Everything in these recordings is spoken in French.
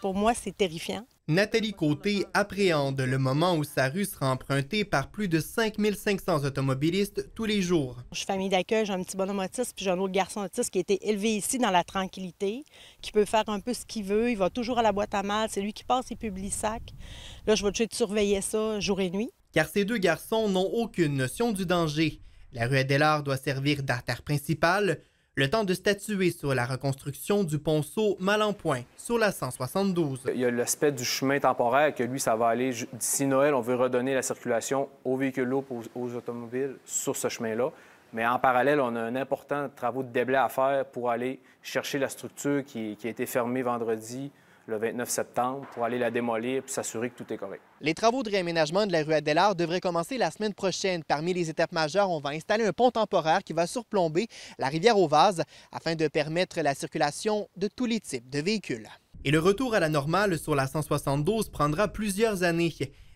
Pour moi, c'est terrifiant. Nathalie Côté appréhende le moment où sa rue sera empruntée par plus de 5500 automobilistes tous les jours. Je suis famille d'accueil, j'ai un petit bonhomme autiste, puis j'ai un autre garçon autiste qui a été élevé ici dans la tranquillité, qui peut faire un peu ce qu'il veut, il va toujours à la boîte à mal, c'est lui qui passe et publie sac. Là, je vais essayer de surveiller ça jour et nuit. Car ces deux garçons n'ont aucune notion du danger. La rue Adélard doit servir d'artère principale, le temps de statuer sur la reconstruction du ponceau Malenpoint sur la 172. Il y a l'aspect du chemin temporaire que lui, ça va aller d'ici Noël. On veut redonner la circulation aux véhicules lourds, aux automobiles sur ce chemin-là. Mais en parallèle, on a un important travaux de déblai à faire pour aller chercher la structure qui a été fermée vendredi le 29 septembre pour aller la démolir et s'assurer que tout est correct. Les travaux de réaménagement de la rue Adélard devraient commencer la semaine prochaine. Parmi les étapes majeures, on va installer un pont temporaire qui va surplomber la rivière aux vases afin de permettre la circulation de tous les types de véhicules. Et le retour à la normale sur la 172 prendra plusieurs années.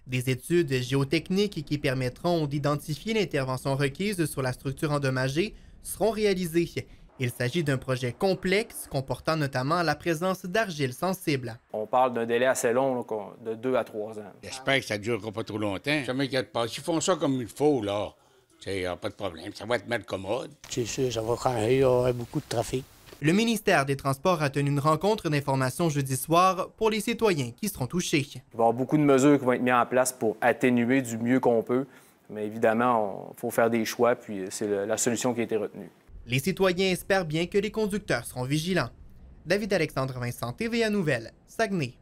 Des études géotechniques qui permettront d'identifier l'intervention requise sur la structure endommagée seront réalisées. Il s'agit d'un projet complexe comportant notamment la présence d'argile sensible. On parle d'un délai assez long, de deux à trois ans. J'espère que ça ne durera pas trop longtemps. Si m'inquiète pas. font ça comme il faut, là, n'y a pas de problème. Ça va être mal commode. C'est sûr, ça va Il y aura beaucoup de trafic. Le ministère des Transports a tenu une rencontre d'information jeudi soir pour les citoyens qui seront touchés. Il va y avoir beaucoup de mesures qui vont être mises en place pour atténuer du mieux qu'on peut. Mais évidemment, il faut faire des choix, puis c'est la solution qui a été retenue. Les citoyens espèrent bien que les conducteurs seront vigilants. David Alexandre Vincent, TVA Nouvelle, Saguenay.